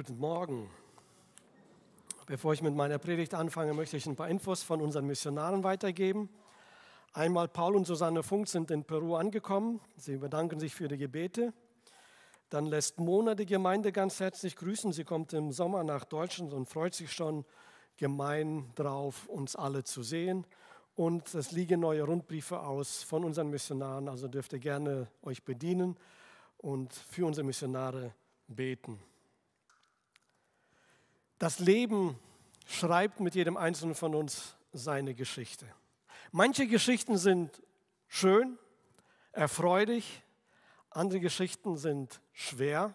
Guten Morgen. Bevor ich mit meiner Predigt anfange, möchte ich ein paar Infos von unseren Missionaren weitergeben. Einmal Paul und Susanne Funk sind in Peru angekommen. Sie bedanken sich für die Gebete. Dann lässt Mona die Gemeinde ganz herzlich grüßen. Sie kommt im Sommer nach Deutschland und freut sich schon gemein drauf, uns alle zu sehen. Und es liegen neue Rundbriefe aus von unseren Missionaren, also dürft ihr gerne euch bedienen und für unsere Missionare beten. Das Leben schreibt mit jedem Einzelnen von uns seine Geschichte. Manche Geschichten sind schön, erfreulich, andere Geschichten sind schwer,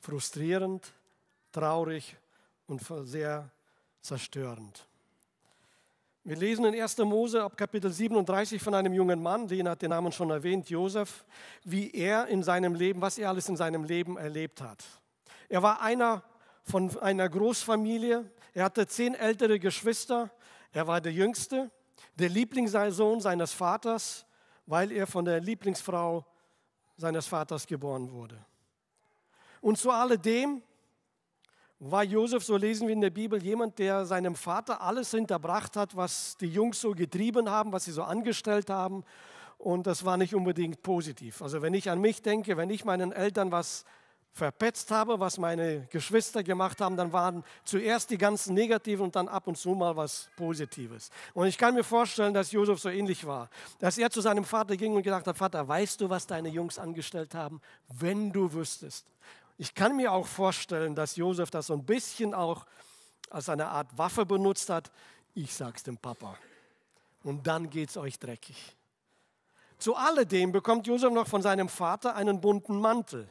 frustrierend, traurig und sehr zerstörend. Wir lesen in 1. Mose ab Kapitel 37 von einem jungen Mann, den hat den Namen schon erwähnt, Josef, wie er in seinem Leben, was er alles in seinem Leben erlebt hat. Er war einer von einer Großfamilie. Er hatte zehn ältere Geschwister. Er war der Jüngste, der Lieblingssohn seines Vaters, weil er von der Lieblingsfrau seines Vaters geboren wurde. Und zu alledem war Josef, so lesen wir in der Bibel, jemand, der seinem Vater alles hinterbracht hat, was die Jungs so getrieben haben, was sie so angestellt haben. Und das war nicht unbedingt positiv. Also wenn ich an mich denke, wenn ich meinen Eltern was verpetzt habe, was meine Geschwister gemacht haben, dann waren zuerst die ganzen Negativen und dann ab und zu mal was Positives. Und ich kann mir vorstellen, dass Josef so ähnlich war, dass er zu seinem Vater ging und gedacht hat, Vater, weißt du, was deine Jungs angestellt haben, wenn du wüsstest. Ich kann mir auch vorstellen, dass Josef das so ein bisschen auch als eine Art Waffe benutzt hat. Ich sag's dem Papa. Und dann geht's euch dreckig. Zu alledem bekommt Josef noch von seinem Vater einen bunten Mantel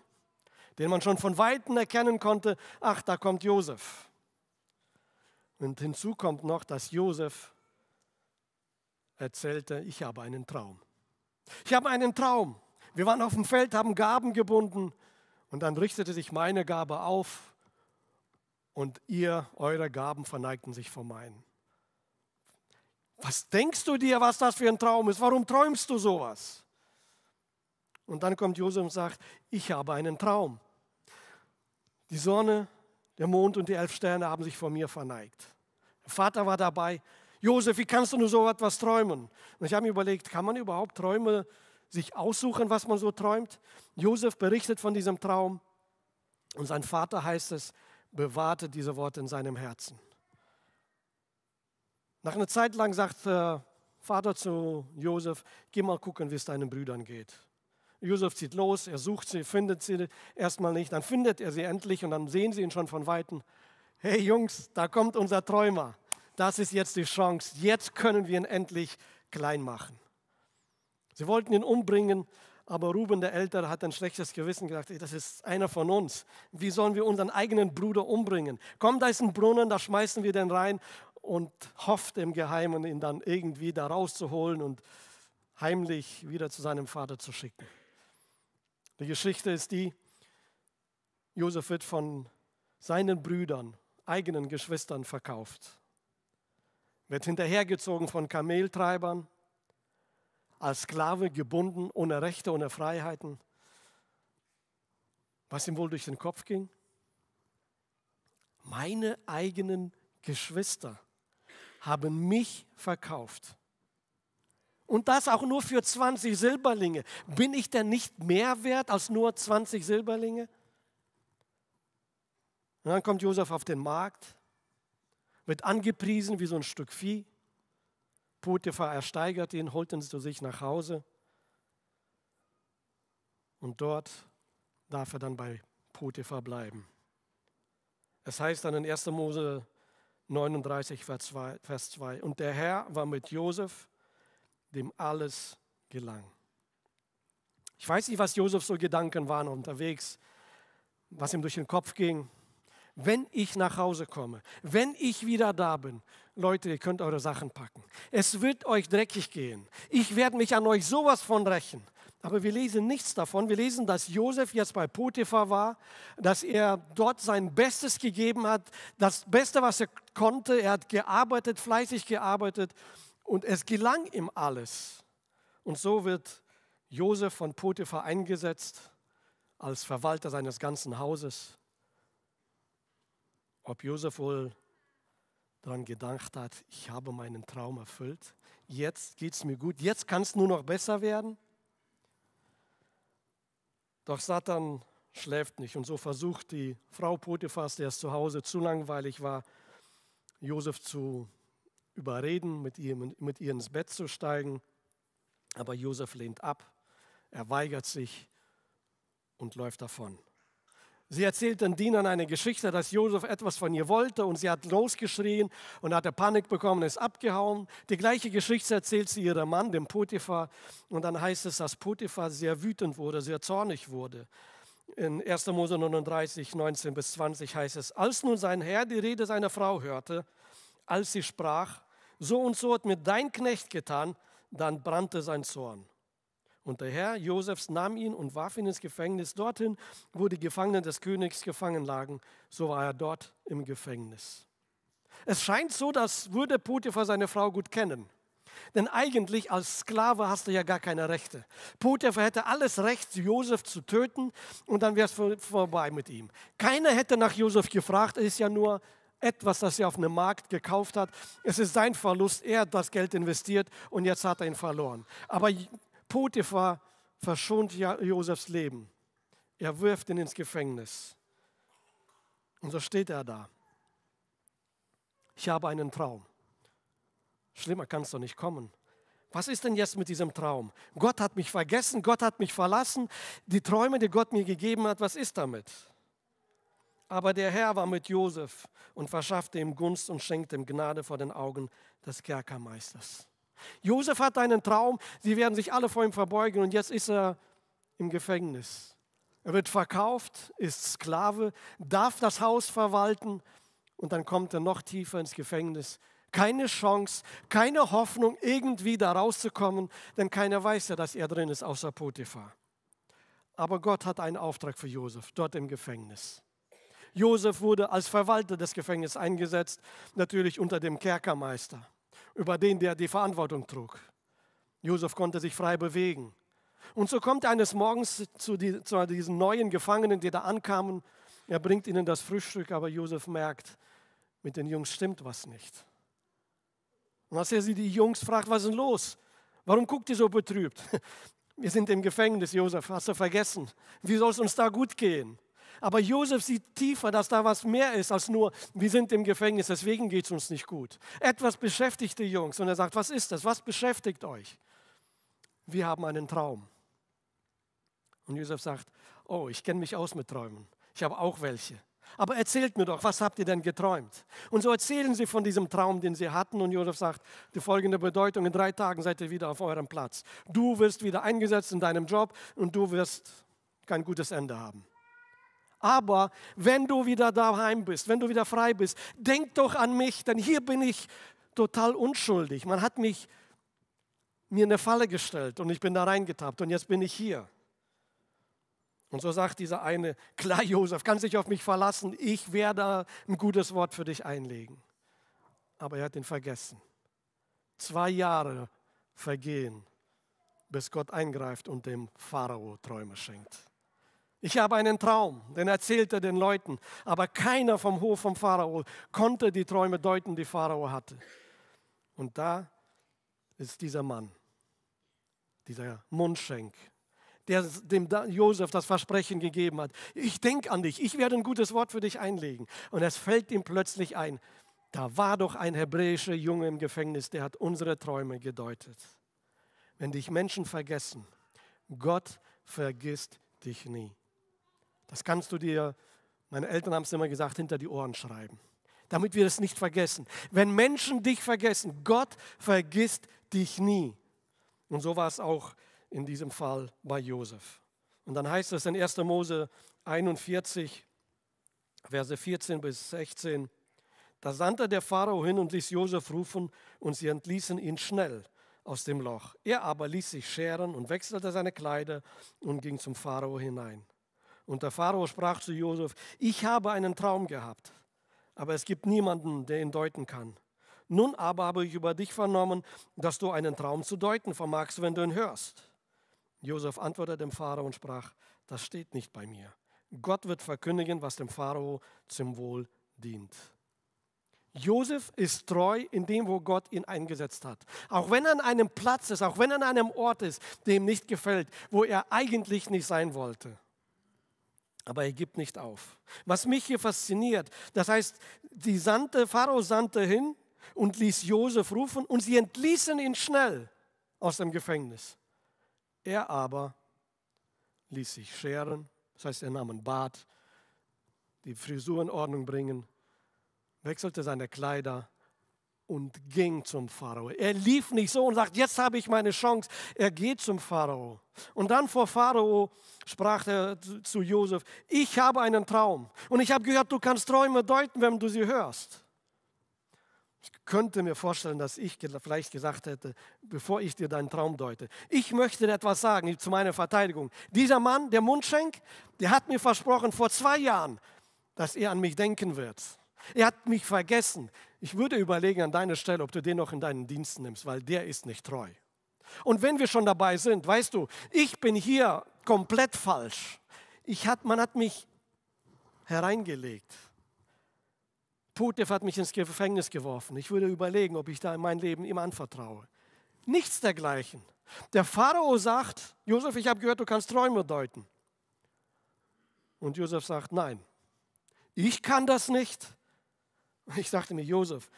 den man schon von Weitem erkennen konnte, ach, da kommt Josef. Und hinzu kommt noch, dass Josef erzählte, ich habe einen Traum. Ich habe einen Traum. Wir waren auf dem Feld, haben Gaben gebunden und dann richtete sich meine Gabe auf und ihr, eure Gaben verneigten sich vor meinen. Was denkst du dir, was das für ein Traum ist? Warum träumst du sowas? Und dann kommt Josef und sagt, ich habe einen Traum. Die Sonne, der Mond und die elf Sterne haben sich vor mir verneigt. Der Vater war dabei. Josef, wie kannst du nur so etwas träumen? Und ich habe mir überlegt, kann man überhaupt Träume sich aussuchen, was man so träumt? Josef berichtet von diesem Traum und sein Vater heißt es, bewahrte diese Worte in seinem Herzen. Nach einer Zeit lang sagt Vater zu Josef, geh mal gucken, wie es deinen Brüdern geht. Josef zieht los, er sucht sie, findet sie erstmal nicht, dann findet er sie endlich und dann sehen sie ihn schon von Weitem. Hey Jungs, da kommt unser Träumer. Das ist jetzt die Chance. Jetzt können wir ihn endlich klein machen. Sie wollten ihn umbringen, aber Ruben der Ältere hat ein schlechtes Gewissen gedacht, ey, das ist einer von uns. Wie sollen wir unseren eigenen Bruder umbringen? Komm, da ist ein Brunnen, da schmeißen wir den rein und hofft im Geheimen, ihn dann irgendwie da rauszuholen und heimlich wieder zu seinem Vater zu schicken. Die Geschichte ist die, Josef wird von seinen Brüdern, eigenen Geschwistern verkauft, wird hinterhergezogen von Kameltreibern, als Sklave gebunden, ohne Rechte, ohne Freiheiten. Was ihm wohl durch den Kopf ging? Meine eigenen Geschwister haben mich verkauft. Und das auch nur für 20 Silberlinge. Bin ich denn nicht mehr wert als nur 20 Silberlinge? Und dann kommt Josef auf den Markt, wird angepriesen wie so ein Stück Vieh. Potiphar ersteigert ihn, holt ihn zu sich nach Hause. Und dort darf er dann bei Potiphar bleiben. Es heißt dann in 1. Mose 39, Vers 2, und der Herr war mit Josef dem alles gelang. Ich weiß nicht, was Josef so Gedanken waren unterwegs, was ihm durch den Kopf ging. Wenn ich nach Hause komme, wenn ich wieder da bin, Leute, ihr könnt eure Sachen packen. Es wird euch dreckig gehen. Ich werde mich an euch sowas von rächen. Aber wir lesen nichts davon. Wir lesen, dass Josef jetzt bei Potiphar war, dass er dort sein Bestes gegeben hat, das Beste, was er konnte. Er hat gearbeitet, fleißig gearbeitet und es gelang ihm alles. Und so wird Josef von Potiphar eingesetzt als Verwalter seines ganzen Hauses. Ob Josef wohl daran gedacht hat, ich habe meinen Traum erfüllt, jetzt geht es mir gut, jetzt kann es nur noch besser werden. Doch Satan schläft nicht und so versucht die Frau Potiphar, der es zu Hause zu langweilig war, Josef zu überreden, mit ihr, mit ihr ins Bett zu steigen. Aber Josef lehnt ab, er weigert sich und läuft davon. Sie erzählt den Dienern eine Geschichte, dass Josef etwas von ihr wollte und sie hat losgeschrien und hatte Panik bekommen, ist abgehauen. Die gleiche Geschichte erzählt sie ihrem Mann, dem Potiphar. Und dann heißt es, dass Potiphar sehr wütend wurde, sehr zornig wurde. In 1. Mose 39, 19 bis 20 heißt es, als nun sein Herr die Rede seiner Frau hörte, als sie sprach, so und so hat mir dein Knecht getan, dann brannte sein Zorn. Und der Herr Josefs nahm ihn und warf ihn ins Gefängnis dorthin, wo die Gefangenen des Königs gefangen lagen. So war er dort im Gefängnis. Es scheint so, dass würde Potiphar seine Frau gut kennen. Denn eigentlich als Sklave hast du ja gar keine Rechte. Potiphar hätte alles Recht, Josef zu töten und dann wäre es vorbei mit ihm. Keiner hätte nach Josef gefragt, er ist ja nur etwas, das er auf einem Markt gekauft hat. Es ist sein Verlust. Er hat das Geld investiert und jetzt hat er ihn verloren. Aber Potiphar verschont Josefs Leben. Er wirft ihn ins Gefängnis. Und so steht er da. Ich habe einen Traum. Schlimmer kann es doch nicht kommen. Was ist denn jetzt mit diesem Traum? Gott hat mich vergessen, Gott hat mich verlassen. Die Träume, die Gott mir gegeben hat, was ist damit? Aber der Herr war mit Josef und verschaffte ihm Gunst und schenkte ihm Gnade vor den Augen des Kerkermeisters. Josef hat einen Traum, sie werden sich alle vor ihm verbeugen und jetzt ist er im Gefängnis. Er wird verkauft, ist Sklave, darf das Haus verwalten und dann kommt er noch tiefer ins Gefängnis. Keine Chance, keine Hoffnung, irgendwie da rauszukommen, denn keiner weiß ja, dass er drin ist, außer Potiphar. Aber Gott hat einen Auftrag für Josef dort im Gefängnis. Josef wurde als Verwalter des Gefängnisses eingesetzt, natürlich unter dem Kerkermeister, über den der die Verantwortung trug. Josef konnte sich frei bewegen. Und so kommt er eines Morgens zu, die, zu diesen neuen Gefangenen, die da ankamen. Er bringt ihnen das Frühstück, aber Josef merkt, mit den Jungs stimmt was nicht. Und als er sie die Jungs fragt, was ist denn los? Warum guckt ihr so betrübt? Wir sind im Gefängnis, Josef, hast du vergessen? Wie soll es uns da gut gehen? Aber Josef sieht tiefer, dass da was mehr ist als nur, wir sind im Gefängnis, deswegen geht es uns nicht gut. Etwas beschäftigt die Jungs und er sagt, was ist das? Was beschäftigt euch? Wir haben einen Traum. Und Josef sagt, oh, ich kenne mich aus mit Träumen. Ich habe auch welche. Aber erzählt mir doch, was habt ihr denn geträumt? Und so erzählen sie von diesem Traum, den sie hatten. Und Josef sagt, die folgende Bedeutung, in drei Tagen seid ihr wieder auf eurem Platz. Du wirst wieder eingesetzt in deinem Job und du wirst kein gutes Ende haben. Aber wenn du wieder daheim bist, wenn du wieder frei bist, denk doch an mich, denn hier bin ich total unschuldig. Man hat mich mir eine Falle gestellt und ich bin da reingetappt und jetzt bin ich hier. Und so sagt dieser eine, klar Josef, kannst dich auf mich verlassen, ich werde ein gutes Wort für dich einlegen. Aber er hat ihn vergessen. Zwei Jahre vergehen, bis Gott eingreift und dem Pharao Träume schenkt. Ich habe einen Traum, den erzählte er den Leuten, aber keiner vom Hof vom Pharao konnte die Träume deuten, die Pharao hatte. Und da ist dieser Mann, dieser Mundschenk, der dem Josef das Versprechen gegeben hat. Ich denke an dich, ich werde ein gutes Wort für dich einlegen. Und es fällt ihm plötzlich ein, da war doch ein hebräischer Junge im Gefängnis, der hat unsere Träume gedeutet. Wenn dich Menschen vergessen, Gott vergisst dich nie. Das kannst du dir, meine Eltern haben es immer gesagt, hinter die Ohren schreiben, damit wir es nicht vergessen. Wenn Menschen dich vergessen, Gott vergisst dich nie. Und so war es auch in diesem Fall bei Josef. Und dann heißt es in 1. Mose 41, Verse 14 bis 16, da sandte der Pharao hin und ließ Josef rufen, und sie entließen ihn schnell aus dem Loch. Er aber ließ sich scheren und wechselte seine Kleider und ging zum Pharao hinein. Und der Pharao sprach zu Josef, ich habe einen Traum gehabt, aber es gibt niemanden, der ihn deuten kann. Nun aber habe ich über dich vernommen, dass du einen Traum zu deuten vermagst, wenn du ihn hörst. Josef antwortete dem Pharao und sprach, das steht nicht bei mir. Gott wird verkündigen, was dem Pharao zum Wohl dient. Josef ist treu in dem, wo Gott ihn eingesetzt hat. Auch wenn er an einem Platz ist, auch wenn er an einem Ort ist, dem nicht gefällt, wo er eigentlich nicht sein wollte. Aber er gibt nicht auf. Was mich hier fasziniert, das heißt, die sandte, Pharao sandte hin und ließ Josef rufen und sie entließen ihn schnell aus dem Gefängnis. Er aber ließ sich scheren, das heißt, er nahm ein Bad, die Frisur in Ordnung bringen, wechselte seine Kleider und ging zum Pharao. Er lief nicht so und sagt, jetzt habe ich meine Chance. Er geht zum Pharao. Und dann vor Pharao sprach er zu Josef, ich habe einen Traum. Und ich habe gehört, du kannst Träume deuten, wenn du sie hörst. Ich könnte mir vorstellen, dass ich vielleicht gesagt hätte, bevor ich dir deinen Traum deute, ich möchte dir etwas sagen zu meiner Verteidigung. Dieser Mann, der Mundschenk, der hat mir versprochen vor zwei Jahren, dass er an mich denken wird. Er hat mich vergessen. Ich würde überlegen an deiner Stelle, ob du den noch in deinen Dienst nimmst, weil der ist nicht treu. Und wenn wir schon dabei sind, weißt du, ich bin hier komplett falsch. Ich hat, man hat mich hereingelegt. Putev hat mich ins Gefängnis geworfen. Ich würde überlegen, ob ich da mein Leben ihm anvertraue. Nichts dergleichen. Der Pharao sagt, Josef, ich habe gehört, du kannst Träume deuten. Und Josef sagt, nein, ich kann das nicht. Ich sagte mir, Josef,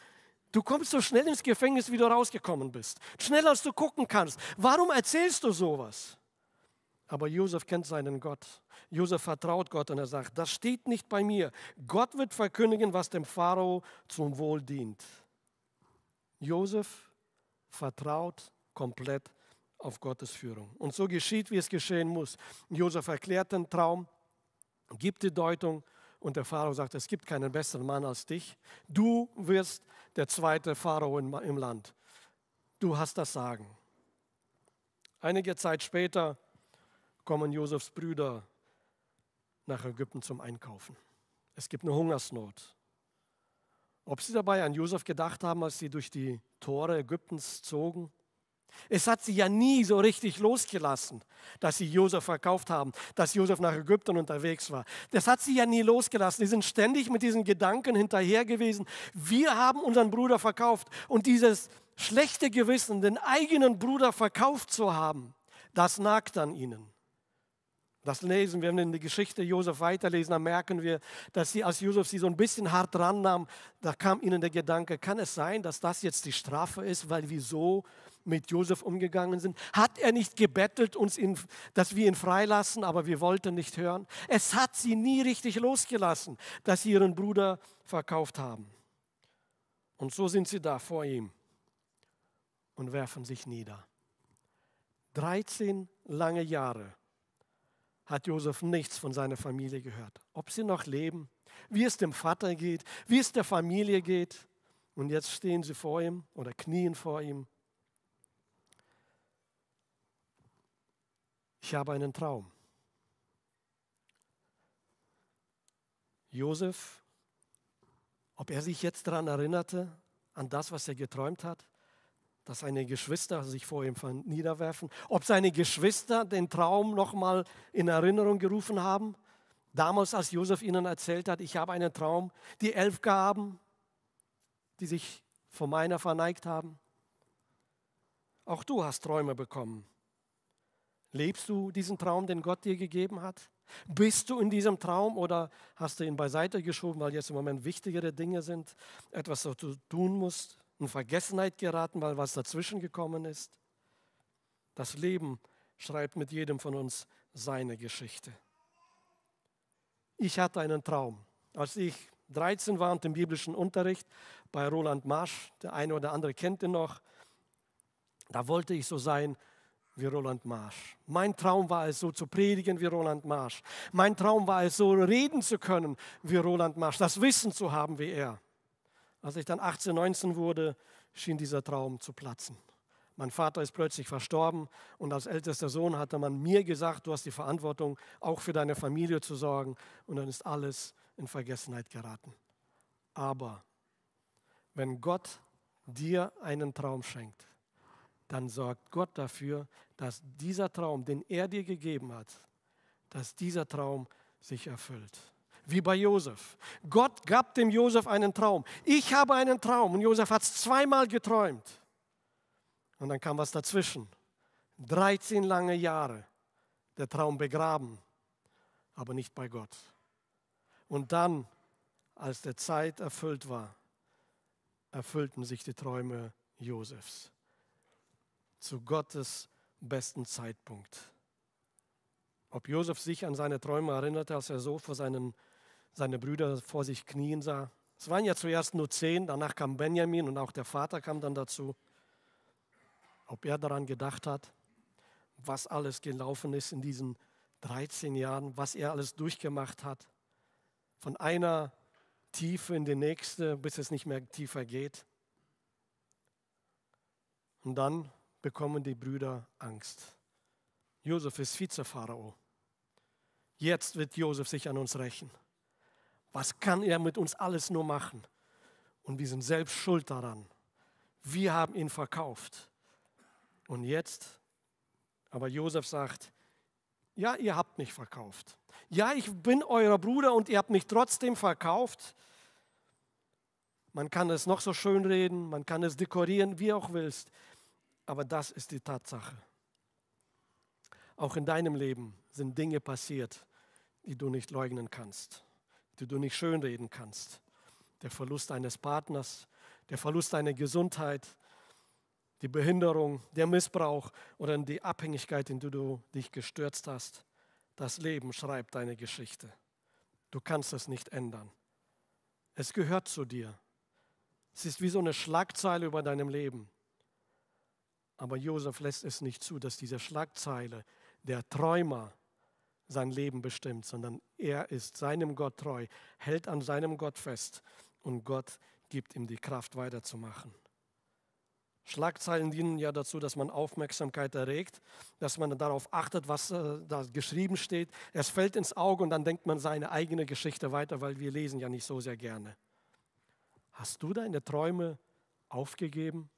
du kommst so schnell ins Gefängnis, wie du rausgekommen bist. Schneller, als du gucken kannst. Warum erzählst du sowas? Aber Josef kennt seinen Gott. Josef vertraut Gott und er sagt, das steht nicht bei mir. Gott wird verkündigen, was dem Pharao zum Wohl dient. Josef vertraut komplett auf Gottes Führung. Und so geschieht, wie es geschehen muss. Josef erklärt den Traum, gibt die Deutung und der Pharao sagt, es gibt keinen besseren Mann als dich. Du wirst der zweite Pharao im Land. Du hast das Sagen. Einige Zeit später kommen Josefs Brüder nach Ägypten zum Einkaufen. Es gibt eine Hungersnot. Ob sie dabei an Josef gedacht haben, als sie durch die Tore Ägyptens zogen? Es hat sie ja nie so richtig losgelassen, dass sie Josef verkauft haben, dass Josef nach Ägypten unterwegs war. Das hat sie ja nie losgelassen. Sie sind ständig mit diesen Gedanken hinterher gewesen. Wir haben unseren Bruder verkauft. Und dieses schlechte Gewissen, den eigenen Bruder verkauft zu haben, das nagt an ihnen. Das lesen wir, wenn wir in die Geschichte Josef weiterlesen, dann merken wir, dass sie, als Josef sie so ein bisschen hart rannahm, da kam ihnen der Gedanke, kann es sein, dass das jetzt die Strafe ist, weil wir so mit Josef umgegangen sind? Hat er nicht gebettelt, uns in, dass wir ihn freilassen, aber wir wollten nicht hören? Es hat sie nie richtig losgelassen, dass sie ihren Bruder verkauft haben. Und so sind sie da vor ihm und werfen sich nieder. 13 lange Jahre hat Josef nichts von seiner Familie gehört. Ob sie noch leben, wie es dem Vater geht, wie es der Familie geht. Und jetzt stehen sie vor ihm oder knien vor ihm ich habe einen Traum. Josef, ob er sich jetzt daran erinnerte, an das, was er geträumt hat, dass seine Geschwister sich vor ihm niederwerfen, ob seine Geschwister den Traum nochmal in Erinnerung gerufen haben. Damals, als Josef ihnen erzählt hat, ich habe einen Traum, die elf Gaben, die sich vor meiner verneigt haben. Auch du hast Träume bekommen. Lebst du diesen Traum, den Gott dir gegeben hat? Bist du in diesem Traum oder hast du ihn beiseite geschoben, weil jetzt im Moment wichtigere Dinge sind, etwas, was du tun musst, in Vergessenheit geraten, weil was dazwischen gekommen ist? Das Leben schreibt mit jedem von uns seine Geschichte. Ich hatte einen Traum. Als ich 13 war und im biblischen Unterricht bei Roland Marsch, der eine oder andere kennt ihn noch, da wollte ich so sein wie Roland Marsch. Mein Traum war es, so zu predigen wie Roland Marsch. Mein Traum war es, so reden zu können wie Roland Marsch, das Wissen zu haben wie er. Als ich dann 18, 19 wurde, schien dieser Traum zu platzen. Mein Vater ist plötzlich verstorben und als ältester Sohn hatte man mir gesagt, du hast die Verantwortung, auch für deine Familie zu sorgen. Und dann ist alles in Vergessenheit geraten. Aber wenn Gott dir einen Traum schenkt, dann sorgt Gott dafür, dass dieser Traum, den er dir gegeben hat, dass dieser Traum sich erfüllt. Wie bei Josef. Gott gab dem Josef einen Traum. Ich habe einen Traum und Josef hat es zweimal geträumt. Und dann kam was dazwischen. 13 lange Jahre der Traum begraben, aber nicht bei Gott. Und dann, als der Zeit erfüllt war, erfüllten sich die Träume Josefs zu Gottes besten Zeitpunkt. Ob Josef sich an seine Träume erinnerte, als er so vor seinen, seine Brüder vor sich knien sah. Es waren ja zuerst nur zehn, danach kam Benjamin und auch der Vater kam dann dazu. Ob er daran gedacht hat, was alles gelaufen ist in diesen 13 Jahren, was er alles durchgemacht hat. Von einer Tiefe in die nächste, bis es nicht mehr tiefer geht. Und dann bekommen die Brüder Angst. Josef ist Vizepharo. Jetzt wird Josef sich an uns rächen. Was kann er mit uns alles nur machen? Und wir sind selbst schuld daran. Wir haben ihn verkauft. Und jetzt, aber Josef sagt, ja, ihr habt mich verkauft. Ja, ich bin euer Bruder und ihr habt mich trotzdem verkauft. Man kann es noch so schön reden, man kann es dekorieren, wie auch willst. Aber das ist die Tatsache. Auch in deinem Leben sind Dinge passiert, die du nicht leugnen kannst, die du nicht schönreden kannst. Der Verlust eines Partners, der Verlust deiner Gesundheit, die Behinderung, der Missbrauch oder die Abhängigkeit, in die du dich gestürzt hast. Das Leben schreibt deine Geschichte. Du kannst es nicht ändern. Es gehört zu dir. Es ist wie so eine Schlagzeile über deinem Leben. Aber Josef lässt es nicht zu, dass diese Schlagzeile, der Träumer, sein Leben bestimmt, sondern er ist seinem Gott treu, hält an seinem Gott fest und Gott gibt ihm die Kraft weiterzumachen. Schlagzeilen dienen ja dazu, dass man Aufmerksamkeit erregt, dass man darauf achtet, was äh, da geschrieben steht. Es fällt ins Auge und dann denkt man seine eigene Geschichte weiter, weil wir lesen ja nicht so sehr gerne. Hast du deine Träume aufgegeben,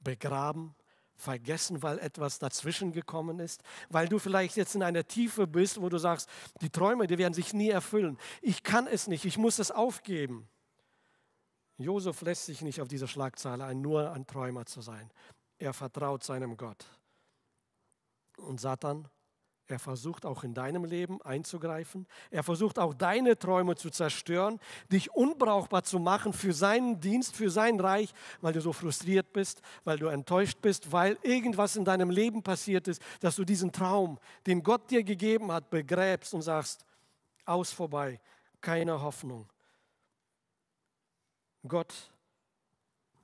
begraben, vergessen, weil etwas dazwischen gekommen ist, weil du vielleicht jetzt in einer Tiefe bist, wo du sagst, die Träume, die werden sich nie erfüllen. Ich kann es nicht, ich muss es aufgeben. Josef lässt sich nicht auf diese Schlagzeile ein, nur ein Träumer zu sein. Er vertraut seinem Gott. Und Satan er versucht auch in deinem Leben einzugreifen. Er versucht auch deine Träume zu zerstören, dich unbrauchbar zu machen für seinen Dienst, für sein Reich, weil du so frustriert bist, weil du enttäuscht bist, weil irgendwas in deinem Leben passiert ist, dass du diesen Traum, den Gott dir gegeben hat, begräbst und sagst, aus vorbei, keine Hoffnung. Gott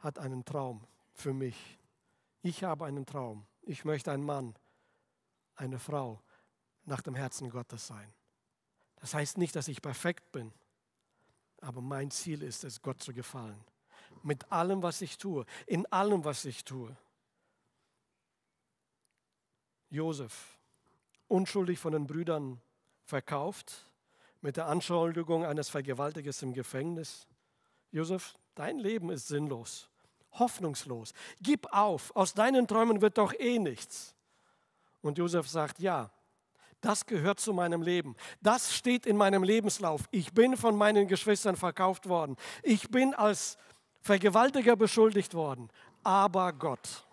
hat einen Traum für mich. Ich habe einen Traum. Ich möchte einen Mann, eine Frau nach dem Herzen Gottes sein. Das heißt nicht, dass ich perfekt bin, aber mein Ziel ist es, Gott zu gefallen. Mit allem, was ich tue, in allem, was ich tue. Josef, unschuldig von den Brüdern verkauft, mit der Anschuldigung eines Vergewaltigers im Gefängnis. Josef, dein Leben ist sinnlos, hoffnungslos. Gib auf, aus deinen Träumen wird doch eh nichts. Und Josef sagt, ja, das gehört zu meinem Leben. Das steht in meinem Lebenslauf. Ich bin von meinen Geschwistern verkauft worden. Ich bin als Vergewaltiger beschuldigt worden. Aber Gott.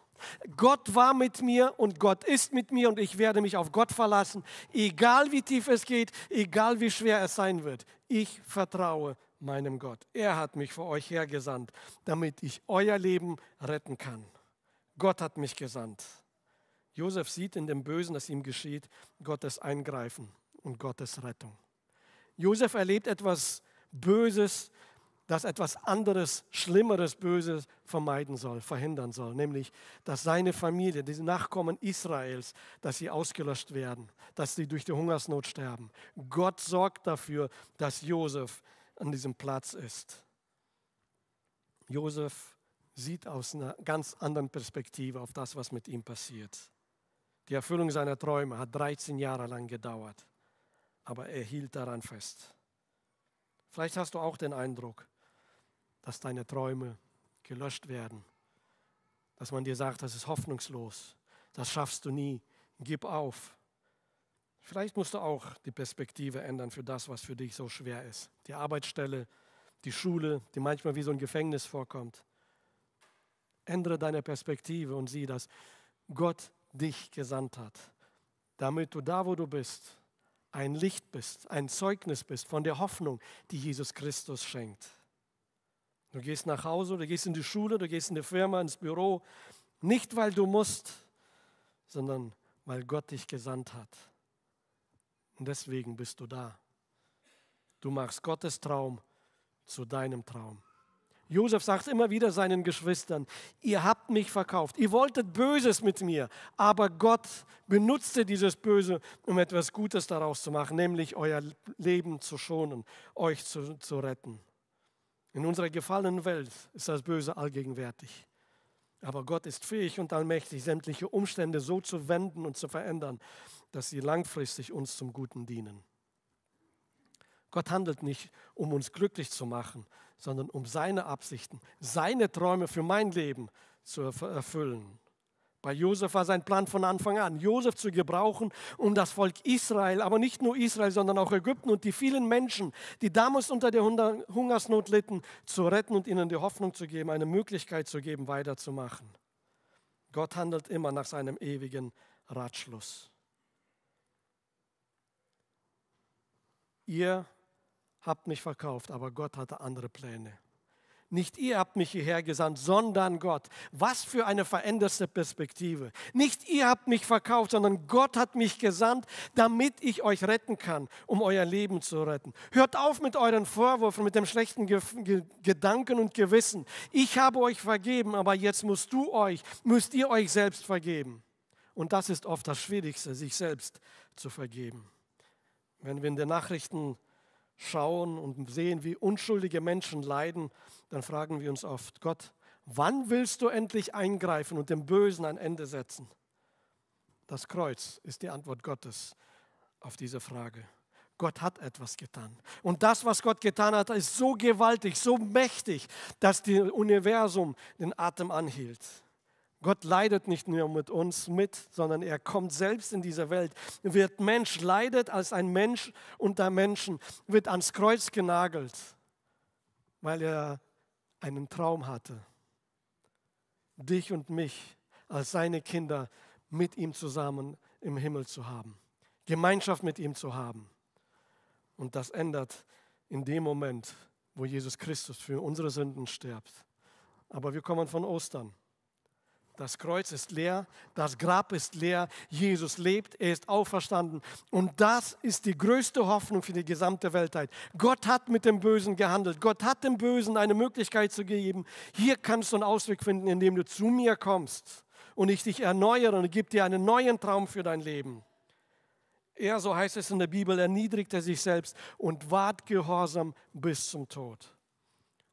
Gott war mit mir und Gott ist mit mir und ich werde mich auf Gott verlassen, egal wie tief es geht, egal wie schwer es sein wird. Ich vertraue meinem Gott. Er hat mich vor euch hergesandt, damit ich euer Leben retten kann. Gott hat mich gesandt. Josef sieht in dem Bösen, das ihm geschieht, Gottes Eingreifen und Gottes Rettung. Josef erlebt etwas Böses, das etwas anderes, schlimmeres Böses vermeiden soll, verhindern soll, nämlich, dass seine Familie, diese Nachkommen Israels, dass sie ausgelöscht werden, dass sie durch die Hungersnot sterben. Gott sorgt dafür, dass Josef an diesem Platz ist. Josef sieht aus einer ganz anderen Perspektive auf das, was mit ihm passiert. Die Erfüllung seiner Träume hat 13 Jahre lang gedauert, aber er hielt daran fest. Vielleicht hast du auch den Eindruck, dass deine Träume gelöscht werden, dass man dir sagt, das ist hoffnungslos, das schaffst du nie, gib auf. Vielleicht musst du auch die Perspektive ändern für das, was für dich so schwer ist. Die Arbeitsstelle, die Schule, die manchmal wie so ein Gefängnis vorkommt. Ändere deine Perspektive und sieh, dass Gott dich gesandt hat, damit du da, wo du bist, ein Licht bist, ein Zeugnis bist von der Hoffnung, die Jesus Christus schenkt. Du gehst nach Hause, du gehst in die Schule, du gehst in die Firma, ins Büro, nicht weil du musst, sondern weil Gott dich gesandt hat. Und deswegen bist du da. Du machst Gottes Traum zu deinem Traum. Josef sagt immer wieder seinen Geschwistern, ihr habt mich verkauft, ihr wolltet Böses mit mir, aber Gott benutzte dieses Böse, um etwas Gutes daraus zu machen, nämlich euer Leben zu schonen, euch zu, zu retten. In unserer gefallenen Welt ist das Böse allgegenwärtig. Aber Gott ist fähig und allmächtig, sämtliche Umstände so zu wenden und zu verändern, dass sie langfristig uns zum Guten dienen. Gott handelt nicht, um uns glücklich zu machen, sondern um seine Absichten, seine Träume für mein Leben zu erfüllen. Bei Josef war sein Plan von Anfang an, Josef zu gebrauchen, um das Volk Israel, aber nicht nur Israel, sondern auch Ägypten und die vielen Menschen, die damals unter der Hungersnot litten, zu retten und ihnen die Hoffnung zu geben, eine Möglichkeit zu geben, weiterzumachen. Gott handelt immer nach seinem ewigen Ratschluss. Ihr habt mich verkauft, aber Gott hatte andere Pläne. Nicht ihr habt mich hierher gesandt, sondern Gott. Was für eine veränderte Perspektive. Nicht ihr habt mich verkauft, sondern Gott hat mich gesandt, damit ich euch retten kann, um euer Leben zu retten. Hört auf mit euren Vorwürfen, mit dem schlechten Ge Ge Gedanken und Gewissen. Ich habe euch vergeben, aber jetzt musst du euch, müsst ihr euch selbst vergeben. Und das ist oft das Schwierigste, sich selbst zu vergeben. Wenn wir in den Nachrichten schauen und sehen, wie unschuldige Menschen leiden, dann fragen wir uns oft, Gott, wann willst du endlich eingreifen und dem Bösen ein Ende setzen? Das Kreuz ist die Antwort Gottes auf diese Frage. Gott hat etwas getan. Und das, was Gott getan hat, ist so gewaltig, so mächtig, dass das Universum den Atem anhielt. Gott leidet nicht nur mit uns mit, sondern er kommt selbst in diese Welt, wird Mensch, leidet als ein Mensch unter Menschen, wird ans Kreuz genagelt, weil er einen Traum hatte, dich und mich als seine Kinder mit ihm zusammen im Himmel zu haben, Gemeinschaft mit ihm zu haben. Und das ändert in dem Moment, wo Jesus Christus für unsere Sünden stirbt. Aber wir kommen von Ostern. Das Kreuz ist leer, das Grab ist leer, Jesus lebt, er ist auferstanden. Und das ist die größte Hoffnung für die gesamte Weltheit. Gott hat mit dem Bösen gehandelt, Gott hat dem Bösen eine Möglichkeit zu geben. Hier kannst du einen Ausweg finden, indem du zu mir kommst und ich dich erneuere und gebe dir einen neuen Traum für dein Leben. Er, so heißt es in der Bibel, erniedrigte sich selbst und ward gehorsam bis zum Tod.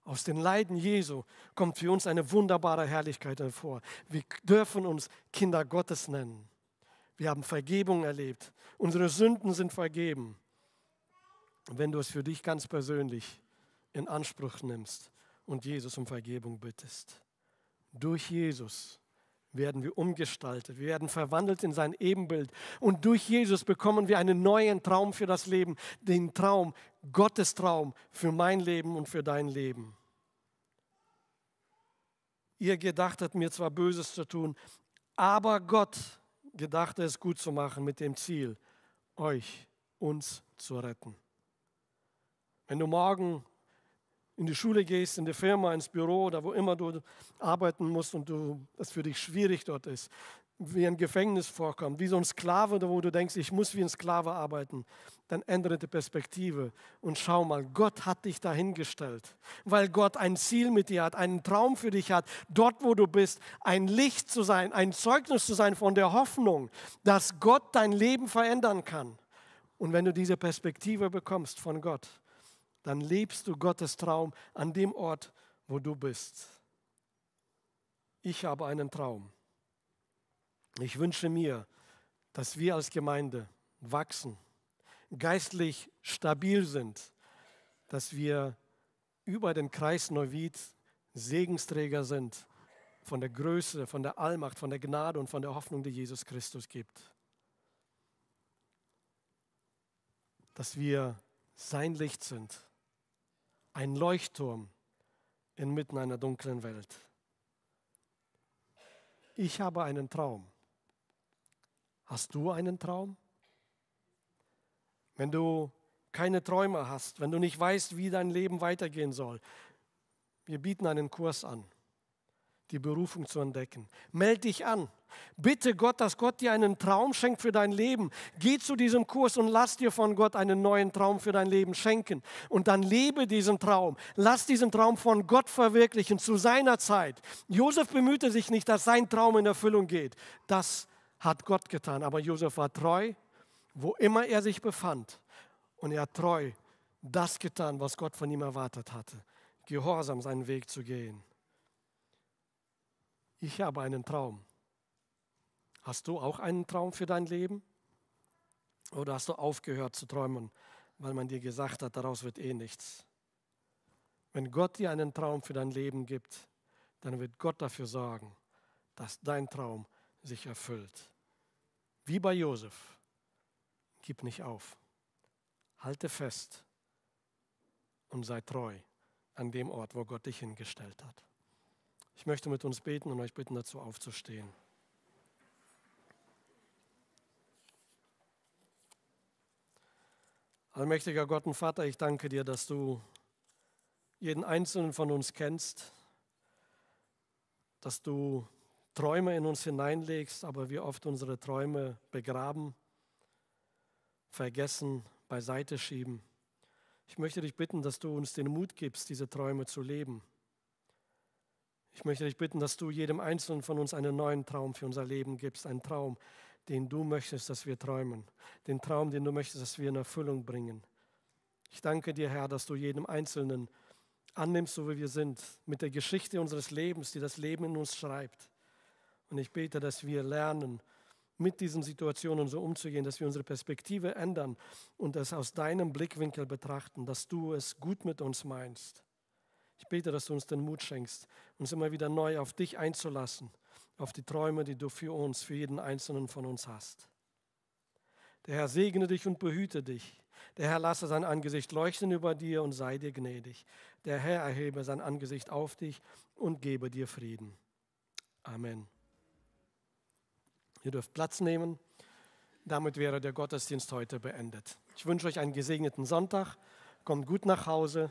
Aus den Leiden Jesu kommt für uns eine wunderbare Herrlichkeit hervor. Wir dürfen uns Kinder Gottes nennen. Wir haben Vergebung erlebt. Unsere Sünden sind vergeben. Und wenn du es für dich ganz persönlich in Anspruch nimmst und Jesus um Vergebung bittest. Durch Jesus werden wir umgestaltet, wir werden verwandelt in sein Ebenbild und durch Jesus bekommen wir einen neuen Traum für das Leben, den Traum, Gottes Traum für mein Leben und für dein Leben. Ihr gedachtet mir zwar Böses zu tun, aber Gott gedachte es gut zu machen mit dem Ziel, euch, uns zu retten. Wenn du morgen in die Schule gehst, in die Firma, ins Büro oder wo immer du arbeiten musst und du, es für dich schwierig dort ist, wie ein Gefängnis vorkommt, wie so ein Sklave, wo du denkst, ich muss wie ein Sklave arbeiten, dann ändere die Perspektive und schau mal, Gott hat dich dahingestellt, weil Gott ein Ziel mit dir hat, einen Traum für dich hat, dort wo du bist, ein Licht zu sein, ein Zeugnis zu sein von der Hoffnung, dass Gott dein Leben verändern kann. Und wenn du diese Perspektive bekommst von Gott, dann lebst du Gottes Traum an dem Ort, wo du bist. Ich habe einen Traum. Ich wünsche mir, dass wir als Gemeinde wachsen, geistlich stabil sind, dass wir über den Kreis Neuwied Segensträger sind von der Größe, von der Allmacht, von der Gnade und von der Hoffnung, die Jesus Christus gibt. Dass wir sein Licht sind ein Leuchtturm inmitten einer dunklen Welt. Ich habe einen Traum. Hast du einen Traum? Wenn du keine Träume hast, wenn du nicht weißt, wie dein Leben weitergehen soll, wir bieten einen Kurs an die Berufung zu entdecken. Meld dich an. Bitte Gott, dass Gott dir einen Traum schenkt für dein Leben. Geh zu diesem Kurs und lass dir von Gott einen neuen Traum für dein Leben schenken. Und dann lebe diesen Traum. Lass diesen Traum von Gott verwirklichen zu seiner Zeit. Josef bemühte sich nicht, dass sein Traum in Erfüllung geht. Das hat Gott getan. Aber Josef war treu, wo immer er sich befand. Und er hat treu das getan, was Gott von ihm erwartet hatte. Gehorsam seinen Weg zu gehen ich habe einen Traum. Hast du auch einen Traum für dein Leben? Oder hast du aufgehört zu träumen, weil man dir gesagt hat, daraus wird eh nichts? Wenn Gott dir einen Traum für dein Leben gibt, dann wird Gott dafür sorgen, dass dein Traum sich erfüllt. Wie bei Josef. Gib nicht auf. Halte fest und sei treu an dem Ort, wo Gott dich hingestellt hat. Ich möchte mit uns beten und euch bitten, dazu aufzustehen. Allmächtiger Gott und Vater, ich danke dir, dass du jeden einzelnen von uns kennst, dass du Träume in uns hineinlegst, aber wir oft unsere Träume begraben, vergessen, beiseite schieben. Ich möchte dich bitten, dass du uns den Mut gibst, diese Träume zu leben ich möchte dich bitten, dass du jedem Einzelnen von uns einen neuen Traum für unser Leben gibst, einen Traum, den du möchtest, dass wir träumen, den Traum, den du möchtest, dass wir in Erfüllung bringen. Ich danke dir, Herr, dass du jedem Einzelnen annimmst, so wie wir sind, mit der Geschichte unseres Lebens, die das Leben in uns schreibt. Und ich bete, dass wir lernen, mit diesen Situationen so umzugehen, dass wir unsere Perspektive ändern und es aus deinem Blickwinkel betrachten, dass du es gut mit uns meinst. Ich bete, dass du uns den Mut schenkst, uns immer wieder neu auf dich einzulassen, auf die Träume, die du für uns, für jeden einzelnen von uns hast. Der Herr segne dich und behüte dich. Der Herr lasse sein Angesicht leuchten über dir und sei dir gnädig. Der Herr erhebe sein Angesicht auf dich und gebe dir Frieden. Amen. Ihr dürft Platz nehmen. Damit wäre der Gottesdienst heute beendet. Ich wünsche euch einen gesegneten Sonntag. Kommt gut nach Hause.